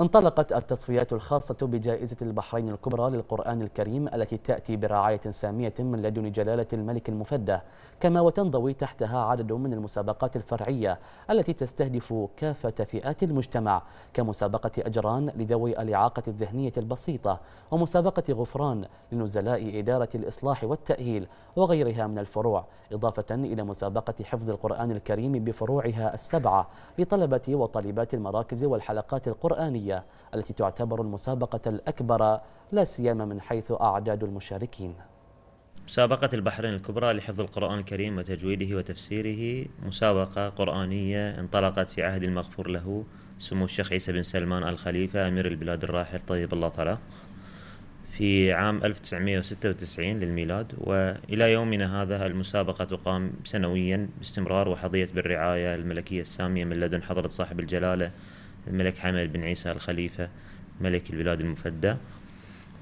انطلقت التصفيات الخاصة بجائزة البحرين الكبرى للقرآن الكريم التي تأتي برعاية سامية من لدن جلالة الملك المفدى كما وتنضوي تحتها عدد من المسابقات الفرعية التي تستهدف كافة فئات المجتمع كمسابقة أجران لذوي الإعاقة الذهنية البسيطة ومسابقة غفران لنزلاء إدارة الإصلاح والتأهيل وغيرها من الفروع إضافة إلى مسابقة حفظ القرآن الكريم بفروعها السبعة لطلبة وطالبات المراكز والحلقات القرآنية العربية التي تعتبر المسابقة الأكبر لا سيما من حيث أعداد المشاركين مسابقة البحرين الكبرى لحفظ القرآن الكريم وتجويده وتفسيره مسابقة قرآنية انطلقت في عهد المغفور له سمو الشيخ عيسى بن سلمان الخليفة أمير البلاد الراحل طيب الله ثراه في عام 1996 للميلاد وإلى يومنا هذا المسابقة تقام سنويا باستمرار وحظيت بالرعاية الملكية السامية من لدن حضرة صاحب الجلالة الملك حمد بن عيسى الخليفة ملك البلاد المفدى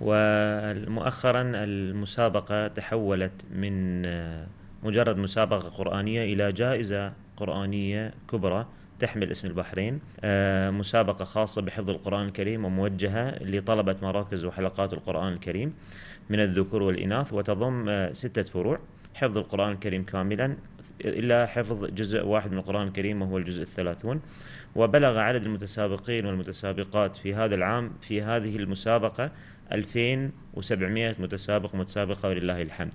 ومؤخرا المسابقة تحولت من آه، مجرد مسابقة قرآنية إلى جائزة قرآنية كبرى تحمل اسم البحرين آه، مسابقة خاصة بحفظ القرآن الكريم وموجهة لطلبة مراكز وحلقات القرآن الكريم من الذكور والإناث وتضم آه، ستة فروع حفظ القرآن الكريم كاملا إلا حفظ جزء واحد من القرآن الكريم وهو الجزء الثلاثون وبلغ عدد المتسابقين والمتسابقات في هذا العام في هذه المسابقة 2700 متسابق متسابقة ولله الحمد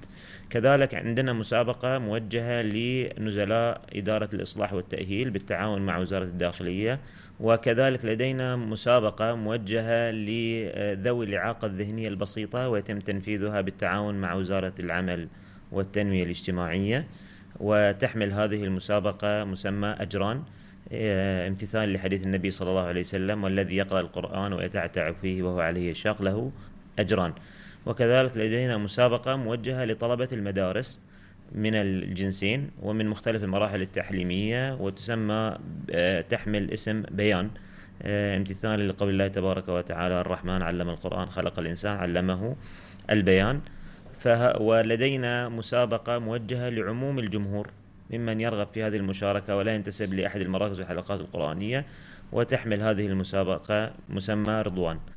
كذلك عندنا مسابقة موجهة لنزلاء إدارة الإصلاح والتأهيل بالتعاون مع وزارة الداخلية وكذلك لدينا مسابقة موجهة لذوي الإعاقة الذهنية البسيطة ويتم تنفيذها بالتعاون مع وزارة العمل والتنمية الاجتماعية وتحمل هذه المسابقة مسمى أجران آه، امتثال لحديث النبي صلى الله عليه وسلم والذي يقرأ القرآن ويتعتع فيه وهو عليه الشاق له أجران وكذلك لدينا مسابقة موجهة لطلبة المدارس من الجنسين ومن مختلف المراحل التعليمية وتسمى آه، تحمل اسم بيان آه، امتثالا لقول الله تبارك وتعالى الرحمن علم القرآن خلق الإنسان علمه البيان ولدينا مسابقة موجهة لعموم الجمهور ممن يرغب في هذه المشاركة ولا ينتسب لأحد المراكز والحلقات القرآنية وتحمل هذه المسابقة مسمى رضوان